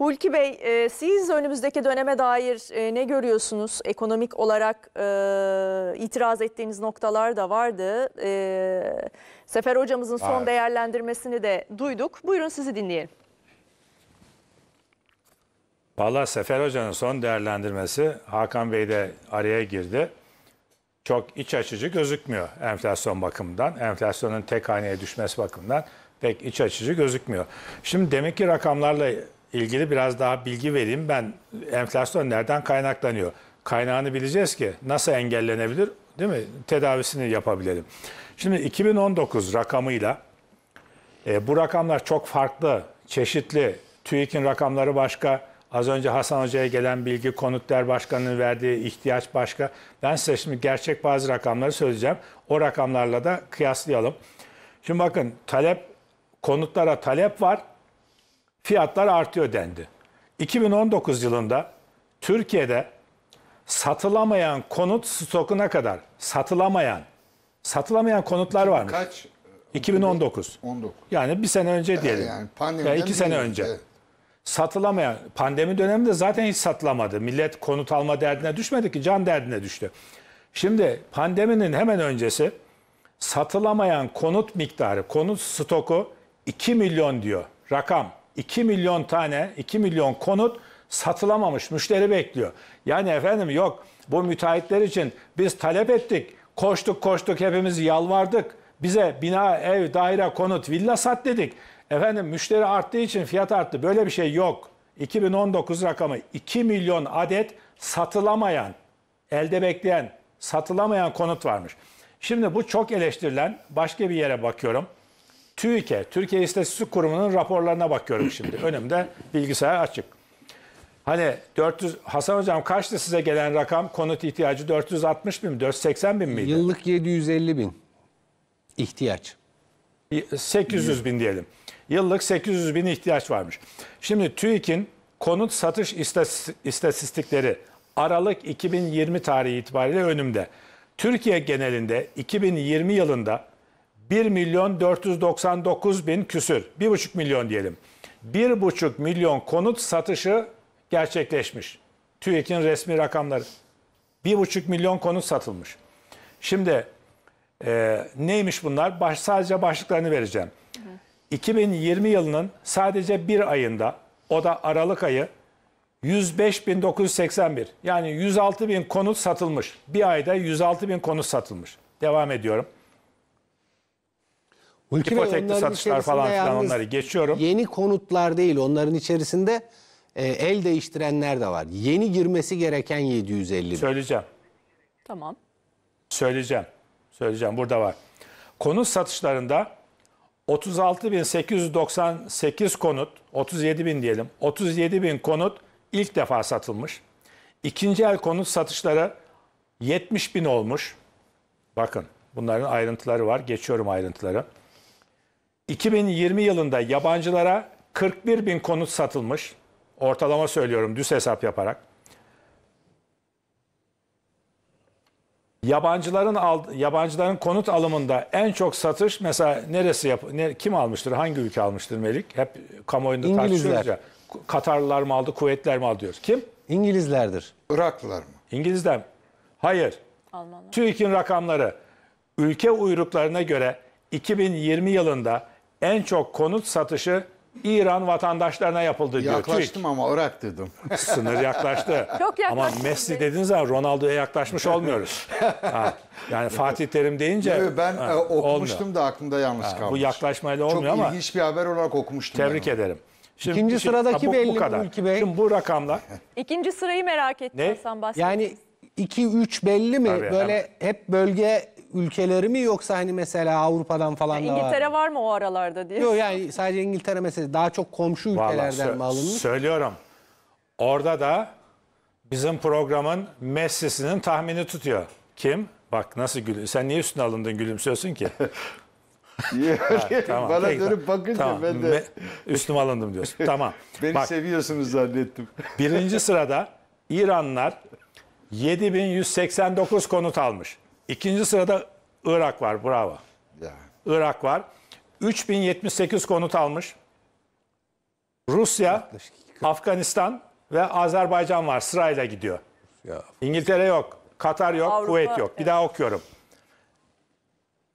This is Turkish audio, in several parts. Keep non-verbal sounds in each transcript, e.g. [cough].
Hulki Bey, e, siz önümüzdeki döneme dair e, ne görüyorsunuz? Ekonomik olarak e, itiraz ettiğiniz noktalar da vardı. E, Sefer Hocamızın son evet. değerlendirmesini de duyduk. Buyurun sizi dinleyelim. Valla Sefer Hoca'nın son değerlendirmesi Hakan Bey de araya girdi. Çok iç açıcı gözükmüyor enflasyon bakımından. Enflasyonun tek haneye düşmesi bakımından pek iç açıcı gözükmüyor. Şimdi demek ki rakamlarla ilgili biraz daha bilgi vereyim. Ben enflasyon nereden kaynaklanıyor? Kaynağını bileceğiz ki nasıl engellenebilir değil mi? Tedavisini yapabilelim. Şimdi 2019 rakamıyla e, bu rakamlar çok farklı, çeşitli. TÜİK'in rakamları başka, az önce Hasan Hoca'ya gelen bilgi, konutlar başkanının verdiği ihtiyaç başka. Ben size şimdi gerçek bazı rakamları söyleyeceğim. O rakamlarla da kıyaslayalım. Şimdi bakın talep, konutlara talep var fiyatlar artıyor dendi. 2019 yılında Türkiye'de satılamayan konut stokuna kadar satılamayan satılamayan konutlar varmış. Kaç? 2019. 19. Yani bir sene önce ee, diyelim. Yani pandemiden ya iki sene önce. Evet. Satılamayan, pandemi döneminde zaten hiç satılamadı. Millet konut alma derdine düşmedi ki can derdine düştü. Şimdi pandeminin hemen öncesi satılamayan konut miktarı, konut stoku 2 milyon diyor rakam. 2 milyon tane, 2 milyon konut satılamamış. Müşteri bekliyor. Yani efendim yok bu müteahhitler için biz talep ettik. Koştuk koştuk hepimiz yalvardık. Bize bina, ev, daire, konut, villa sat dedik. Efendim müşteri arttığı için fiyat arttı. Böyle bir şey yok. 2019 rakamı 2 milyon adet satılamayan, elde bekleyen, satılamayan konut varmış. Şimdi bu çok eleştirilen başka bir yere bakıyorum. TÜİK'e, Türkiye İstatistik Kurumu'nun raporlarına bakıyorum şimdi. [clears throat] Önümde bilgisayar açık. Hani 400 Hasan hocam kaçtı size gelen rakam? Konut ihtiyacı 460 bin mi? 480 bin miydi? Yıllık 750 bin ihtiyaç. 800 bin diyelim. Yıllık 800 bin ihtiyaç varmış. Şimdi TÜİK'in konut satış istatistikleri Aralık 2020 tarihi itibariyle önümde. Türkiye genelinde 2020 yılında 1 milyon 499 bin küsür, 1,5 milyon diyelim. 1,5 milyon konut satışı gerçekleşmiş. TÜİK'in resmi rakamları. 1,5 milyon konut satılmış. Şimdi e, neymiş bunlar? Baş, sadece başlıklarını vereceğim. 2020 yılının sadece bir ayında, o da Aralık ayı, 105.981 yani 106 bin konut satılmış. Bir ayda 106 bin konut satılmış. Devam ediyorum. Hulki Hipotekli satışlar falan filan onları geçiyorum. Yeni konutlar değil onların içerisinde e, el değiştirenler de var. Yeni girmesi gereken 750 bin. Söyleyeceğim. Tamam. Söyleyeceğim. Söyleyeceğim burada var. Konut satışlarında 36.898 konut, 37 bin diyelim, 37 bin konut ilk defa satılmış. İkinci el konut satışları 70 bin olmuş. Bakın bunların ayrıntıları var. Geçiyorum ayrıntıları. 2020 yılında yabancılara 41 bin konut satılmış. Ortalama söylüyorum düz hesap yaparak. Yabancıların al, yabancıların konut alımında en çok satış mesela neresi yap, ne, kim almıştır? Hangi ülke almıştır Melik? Hep kamuoyunda İngilizler. ya. Katarlılar mı aldı, kuvvetler mi aldı diyoruz. Kim? İngilizlerdir. Iraklılar mı? İngilizler Hayır. Almanlar. TÜİK'in rakamları ülke uyruklarına göre 2020 yılında en çok konut satışı İran vatandaşlarına yapıldı diyor. Yaklaştım ama Irak dedim. [laughs] Sınır yaklaştı. Çok Ama Messi dediniz zaman Ronaldo'ya yaklaşmış olmuyoruz. [laughs] Ha, yani Fatih Terim deyince Yo, ben ha, e, okumuştum olmuyor. da aklımda yalnız kalmış. Bu yaklaşmayla Çok olmuyor ama ilginç bir haber olarak okumuştum. tebrik ben ederim. Şimdi, İkinci şimdi- sıradaki ha, bu, belli bu kadar. Ülkü Bey? Şimdi bu rakamlar [laughs] İkinci sırayı merak ettim Ne? Hasan Yani 2 3 belli mi? Tabii, Böyle hep bölge ülkeleri mi yoksa hani mesela Avrupa'dan falan yani da var. İngiltere var mı o aralarda diye. Yok yani sadece İngiltere mesela daha çok komşu ülkelerden mi alınmış? Söylüyorum. Orada da bizim programın Messi'sinin tahmini tutuyor. Kim? Bak nasıl gülüyor. Sen niye üstüne alındın gülümsüyorsun ki? [laughs] Ha, [laughs] tamam. Bana Peki, dönüp bakınca tamam. ben de... Me- üstüme alındım diyorsun. Tamam. [laughs] Beni Bak, seviyorsunuz zannettim. birinci sırada İranlar 7189 konut almış. İkinci sırada Irak var. Bravo. Ya. Irak var. 3078 konut almış. Rusya, Afganistan ve Azerbaycan var. Sırayla gidiyor. Ya. İngiltere yok. Katar yok. Avrupa, Kuveyt yok. Bir evet. daha okuyorum.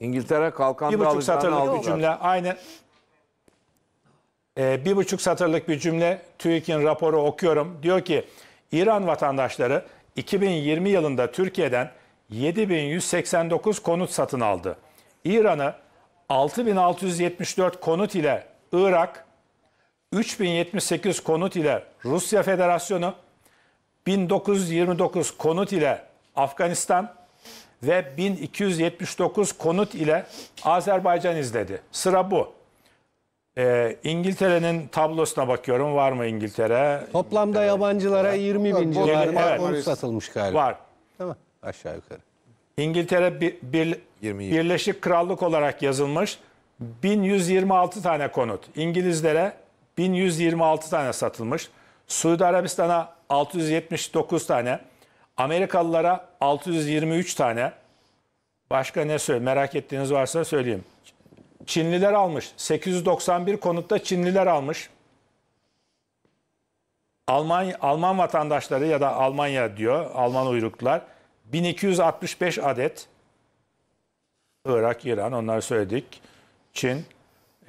İngiltere kalkan bir buçuk satırlık bir cümle. Aynı. Ee, bir buçuk satırlık bir cümle. TÜİK'in raporu okuyorum. Diyor ki İran vatandaşları 2020 yılında Türkiye'den 7189 konut satın aldı. İran'ı 6674 konut ile Irak, 3078 konut ile Rusya Federasyonu, 1929 konut ile Afganistan ve 1279 konut ile Azerbaycan izledi. Sıra bu. Ee, İngiltere'nin tablosuna bakıyorum. Var mı İngiltere? Toplamda İngiltere, yabancılara 20 bin civarında evet, konut satılmış galiba. Var. Tamam. Aşağı yukarı. İngiltere bir, bir, 27. Birleşik Krallık olarak yazılmış 1126 tane konut. İngilizlere 1126 tane satılmış. Suudi Arabistan'a 679 tane. Amerikalılara 623 tane. Başka ne söyle merak ettiğiniz varsa söyleyeyim. Çinliler almış. 891 konutta Çinliler almış. Alman Alman vatandaşları ya da Almanya diyor. Alman uyruklular. 1265 adet Irak, İran onları söyledik. Çin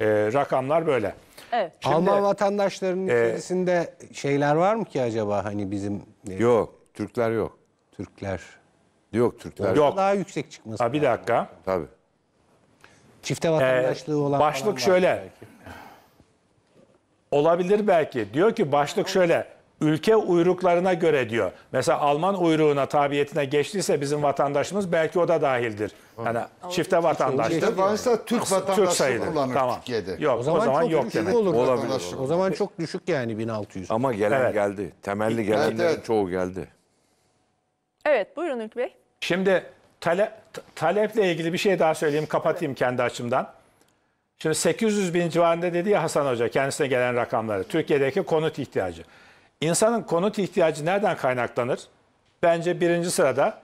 e, rakamlar böyle. Evet. Şimdi, Alman vatandaşlarının e, içerisinde şeyler var mı ki acaba hani bizim? E, yok. Türkler yok. Türkler. Yok Türkler. Yok. Daha yüksek çıkması. Ha, bir dakika. Yani. Tabii. Çifte vatandaşlığı ee, olan başlık şöyle. Belki. Olabilir belki. Diyor ki başlık şöyle ülke uyruklarına göre diyor. Mesela Alman uyruğuna tabiyetine geçtiyse bizim vatandaşımız belki o da dahildir. Yani çifte vatandaşlık. Çifte varsa Türk vatandaşlığı kullanır tamam. Türkiye'de. Yok o zaman, o zaman çok yok demek. Olur Olabilir. O zaman çok düşük yani 1600. Ama gelen evet. geldi. Temelli gelenlerin evet, evet. çoğu geldi. Evet buyurun Ülkü Bey. Şimdi tale, taleple ilgili bir şey daha söyleyeyim kapatayım kendi açımdan. Şimdi 800 bin civarında dedi ya Hasan Hoca kendisine gelen rakamları. Türkiye'deki konut ihtiyacı. İnsanın konut ihtiyacı nereden kaynaklanır? Bence birinci sırada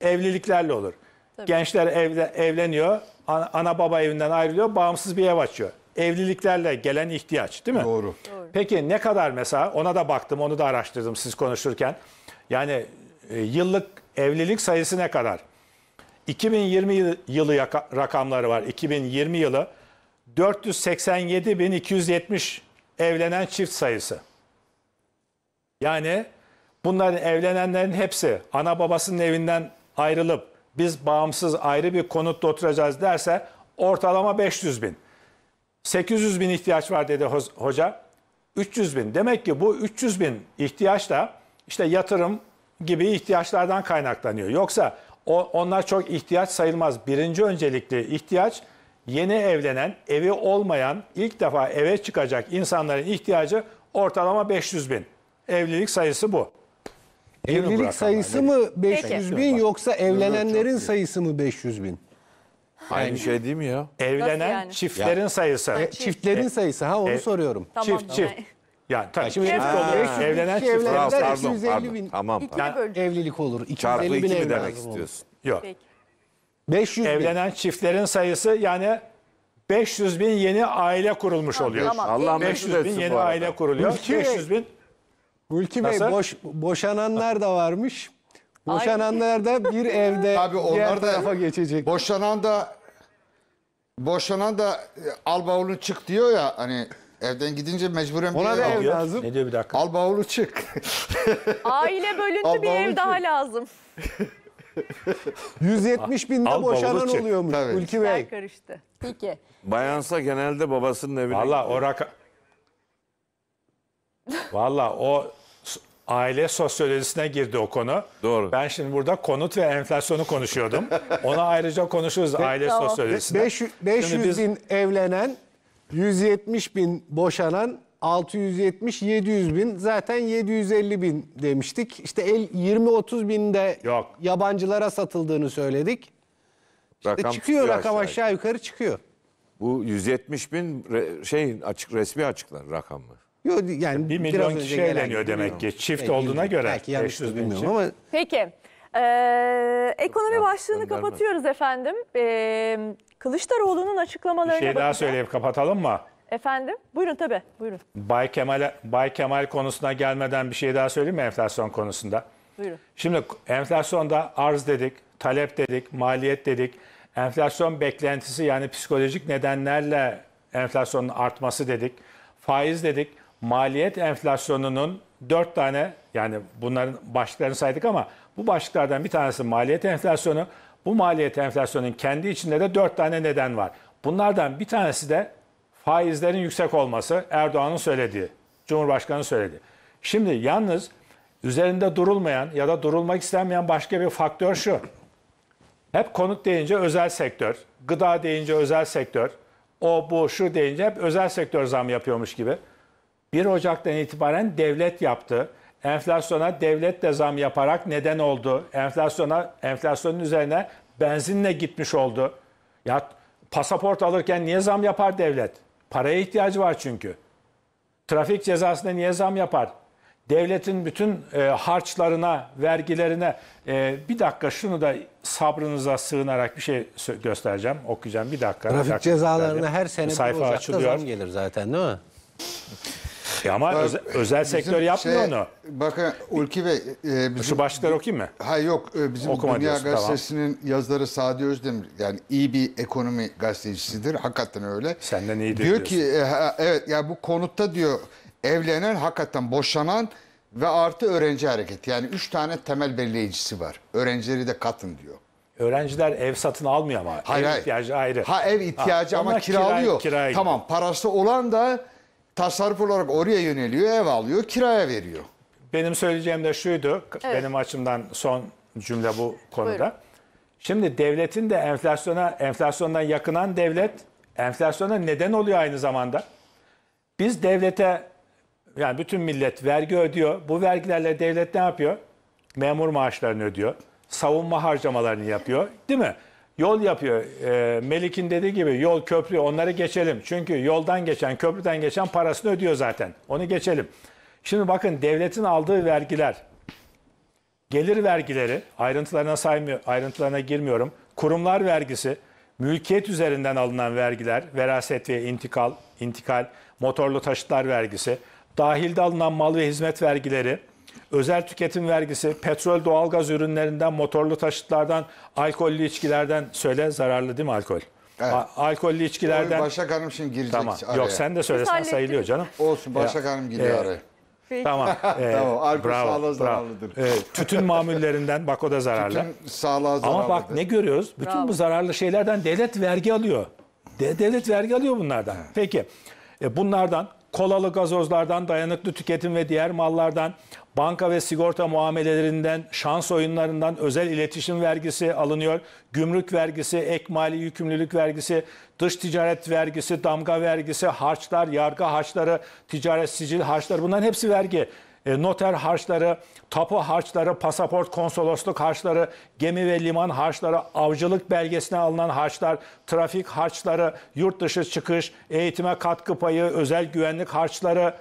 evliliklerle olur. Tabii. Gençler evle, evleniyor, ana, ana baba evinden ayrılıyor, bağımsız bir ev açıyor. Evliliklerle gelen ihtiyaç değil mi? Doğru. Doğru. Peki ne kadar mesela ona da baktım, onu da araştırdım siz konuşurken. Yani e, yıllık evlilik sayısı ne kadar? 2020 yılı rakamları var. 2020 yılı 487.270 evlenen çift sayısı. Yani bunların evlenenlerin hepsi ana babasının evinden ayrılıp biz bağımsız ayrı bir konutta oturacağız derse ortalama 500 bin. 800 bin ihtiyaç var dedi hoca. 300 bin. Demek ki bu 300 bin ihtiyaç da işte yatırım gibi ihtiyaçlardan kaynaklanıyor. Yoksa o, onlar çok ihtiyaç sayılmaz. Birinci öncelikli ihtiyaç yeni evlenen, evi olmayan, ilk defa eve çıkacak insanların ihtiyacı ortalama 500 bin. Evlilik sayısı bu. Evlilik sayısı mı 500 bin yoksa evlenenlerin sayısı mı 500 bin? Aynı şey değil mi ya? Evlenen yani? çiftlerin sayısı. E, çiftlerin e, sayısı ha onu e, soruyorum. Tamam. çift çift. Ya Yani tabii şimdi çift olur. Evlenen kişi çift. evlenenler Pardon, 250 pardon. bin. Tamam. İkiye Evlilik olur. Çarpı 250 bin mi evladım demek olur. istiyorsun? Yok. Peki. 500 bin. Evlenen çiftlerin sayısı yani 500 bin yeni aile kurulmuş oluyor. Tamam. Allah 500 meşhur bin yeni aile kuruluyor. Ülke- 500 bin Hulki Bey boş, boşananlar da varmış. Boşananlar da bir [laughs] evde Tabii diğer onlar tarafa da geçecek. boşanan da boşanan da e, al bavulu çık diyor ya hani evden gidince mecburen Ona da ev Diyor. lazım. Ne diyor bir dakika? al bavulu çık. Aile bölündü bir ev için. daha lazım. 170 binde Al boşanan çık. oluyormuş Tabii. Hulki Bey. Ben karıştı. Peki. Bayansa genelde babasının evine Valla o raka... Valla [laughs] o aile sosyolojisine girdi o konu. Doğru. Ben şimdi burada konut ve enflasyonu konuşuyordum. [laughs] Ona ayrıca konuşuruz aile tamam. sosyolojisine. Beş, 500 biz... bin evlenen, 170 bin boşanan, 670-700 bin zaten 750 bin demiştik. İşte 20-30 binde Yok. yabancılara satıldığını söyledik. İşte rakam çıkıyor rakam aşağı, aşağı yukarı çıkıyor. Bu 170 bin şey açık resmi açıklar rakam mı? Yo, yani bir milyon kişi eğleniyor demek ki. Çift belki olduğuna göre. Belki yanlış bilmiyorum ama. Peki. Ee, ekonomi Yok, başlığını gönderme. kapatıyoruz efendim. Ee, Kılıçdaroğlu'nun açıklamalarına Bir şey daha söyleyip kapatalım mı? Efendim? Buyurun tabii. Buyurun. Bay Kemal, Bay Kemal konusuna gelmeden bir şey daha söyleyeyim mi enflasyon konusunda? Buyurun. Şimdi enflasyonda arz dedik, talep dedik, maliyet dedik. Enflasyon beklentisi yani psikolojik nedenlerle enflasyonun artması dedik. Faiz dedik maliyet enflasyonunun dört tane yani bunların başlıklarını saydık ama bu başlıklardan bir tanesi maliyet enflasyonu. Bu maliyet enflasyonunun kendi içinde de dört tane neden var. Bunlardan bir tanesi de faizlerin yüksek olması Erdoğan'ın söylediği, Cumhurbaşkanı söyledi. Şimdi yalnız üzerinde durulmayan ya da durulmak istenmeyen başka bir faktör şu. Hep konut deyince özel sektör, gıda deyince özel sektör, o bu şu deyince hep özel sektör zam yapıyormuş gibi. 1 Ocak'tan itibaren devlet yaptı. Enflasyona devlet de zam yaparak neden oldu. Enflasyona enflasyonun üzerine benzinle gitmiş oldu. Ya pasaport alırken niye zam yapar devlet? Paraya ihtiyacı var çünkü. Trafik cezasına niye zam yapar? Devletin bütün e, harçlarına, vergilerine e, bir dakika şunu da sabrınıza sığınarak bir şey göstereceğim, okuyacağım bir dakika. Trafik bir dakika cezalarına her sene bir Ocak'ta zam gelir zaten değil mi? Ya ama Bak, özel, özel bizim sektör yapmıyor şey, onu. Bakın Ulki Bey. E, bizim, Şu başlıkları okuyayım mı? Hayır yok. E, bizim Okuma Dünya diyorsun, Gazetesi'nin tamam. yazarı Sadi Özdemir yani iyi bir ekonomi gazetecisidir. Hakikaten öyle. Senden iyidir diyor diyorsun. ki e, evet ya bu konutta diyor evlenen hakikaten boşanan ve artı öğrenci hareketi. Yani üç tane temel belirleyicisi var. Öğrencileri de katın diyor. Öğrenciler ev satın almıyor ama. Hayır, ev hayır. ihtiyacı ayrı. Ha ev ihtiyacı ha, ama kiralıyor. Kiraya, kiraya tamam parası olan da tasarruf olarak oraya yöneliyor, ev alıyor, kiraya veriyor. Benim söyleyeceğim de şuydu, Evet. benim açımdan son cümle bu konuda. Buyurun. Şimdi devletin de enflasyona, enflasyondan yakınan devlet, enflasyona neden oluyor aynı zamanda. Biz devlete, yani bütün millet vergi ödüyor. Bu vergilerle devlet ne yapıyor? Memur maaşlarını ödüyor. Savunma harcamalarını yapıyor. Değil mi? yol yapıyor. E, Melik'in dediği gibi yol, köprü onları geçelim. Çünkü yoldan geçen, köprüden geçen parasını ödüyor zaten. Onu geçelim. Şimdi bakın devletin aldığı vergiler, gelir vergileri, ayrıntılarına saymıyor, ayrıntılarına girmiyorum. Kurumlar vergisi, mülkiyet üzerinden alınan vergiler, veraset ve intikal, intikal, motorlu taşıtlar vergisi, dahilde alınan mal ve hizmet vergileri, özel tüketim vergisi, petrol, doğalgaz ürünlerinden, motorlu taşıtlardan, alkollü içkilerden söyle zararlı değil mi alkol? Evet. A- alkollü içkilerden. Başak Hanım şimdi girecek Tamam. araya. Yok sen de söylesen Biz sayılıyor canım. Olsun Başak Hanım giriyor e, araya. Peki. Tamam. Ee, [laughs] Tamam, alkol sağlığa zararlıdır. Ee, tütün mamullerinden bak o da zararlı. Tüm sağlığa zararlı. Ama bak ne görüyoruz? Bütün Bravo. bu zararlı şeylerden devlet vergi alıyor. De- devlet vergi alıyor bunlardan. Peki. E, bunlardan kolalı gazozlardan, dayanıklı tüketim ve diğer mallardan, banka ve sigorta muamelelerinden, şans oyunlarından özel iletişim vergisi alınıyor. Gümrük vergisi, ek mali yükümlülük vergisi, dış ticaret vergisi, damga vergisi, harçlar, yargı harçları, ticaret sicil harçları bunların hepsi vergi. E, noter harçları, tapu harçları, pasaport, konsolosluk harçları, gemi ve liman harçları, avcılık belgesine alınan harçlar, trafik harçları, yurt dışı çıkış, eğitime katkı payı, özel güvenlik harçları,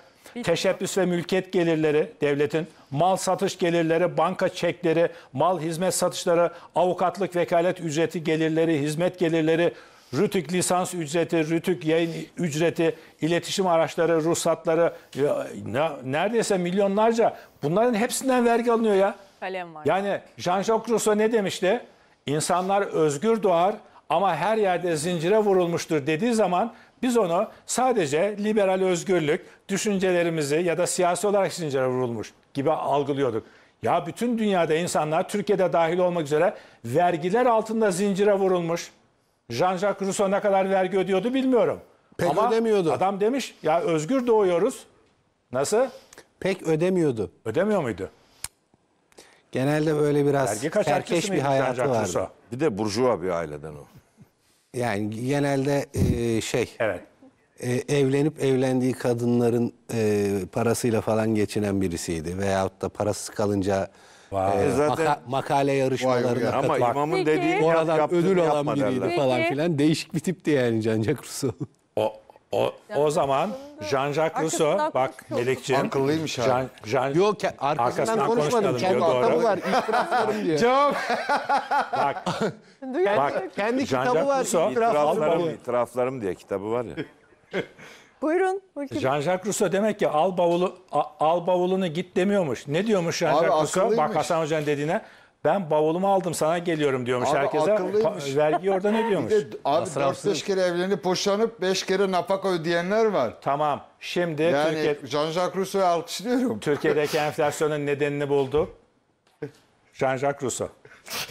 teşebbüs ve mülkiyet gelirleri devletin, mal satış gelirleri, banka çekleri, mal hizmet satışları, avukatlık vekalet ücreti gelirleri, hizmet gelirleri, Rütük lisans ücreti, Rütük yayın ücreti, iletişim araçları, ruhsatları ya, ne, neredeyse milyonlarca bunların hepsinden vergi alınıyor ya. Kalem var. Yani Jean-Jacques Rousseau ne demişti? İnsanlar özgür doğar ama her yerde zincire vurulmuştur dediği zaman biz onu sadece liberal özgürlük, düşüncelerimizi ya da siyasi olarak zincire vurulmuş gibi algılıyorduk. Ya bütün dünyada insanlar Türkiye'de dahil olmak üzere vergiler altında zincire vurulmuş. Jean-Jacques Rousseau ne kadar vergi ödüyordu bilmiyorum. Pek Ama ödemiyordu. adam demiş ya özgür doğuyoruz. Nasıl? Pek ödemiyordu. Ödemiyor muydu? Genelde böyle biraz Vergi terkeş bir hayatı var. Bir de burjuva bir aileden o. Yani genelde e, şey Evet. E, evlenip evlendiği kadınların e, parasıyla falan geçinen birisiydi. Veyahut da parasız kalınca Vay. E, zaten Maka makale yarışmalarında ya. Ama imamın Peki. Oradan yap, ödül alan biriydi falan filan. Değişik bir tipti yani Can Rousseau. O o, o zaman Jean-Jacques Rousseau bak Melekciğim. Akıllıymış abi. Jean, Jean, Yok arkasından, arkasından konuşmadım. Kendi kitabı var. İtiraflarım diyor. Cevap. bak. Bak. Kendi kitabı var. İtiraflarım, itiraflarım diye kitabı var ya. Buyurun. Jean-Jacques Rousseau demek ki al bavulu al bavulunu git demiyormuş. Ne diyormuş Jean-Jacques Rousseau? Bak Hasan Hoca'nın dediğine ben bavulumu aldım sana geliyorum diyormuş abi herkese. Pa- vergi orada ne diyormuş? Bir de abi 4-5 kere evlenip boşanıp 5 kere nafaka ödeyenler var. Tamam. Şimdi yani Türkiye... Jean-Jacques Rousseau'yu alkışlıyorum. [laughs] Türkiye'deki enflasyonun nedenini buldu. Jean-Jacques Rousseau.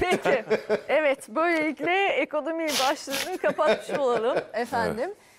Peki. Evet böylelikle ekonomiyi başlığını kapatmış olalım. Efendim. Evet.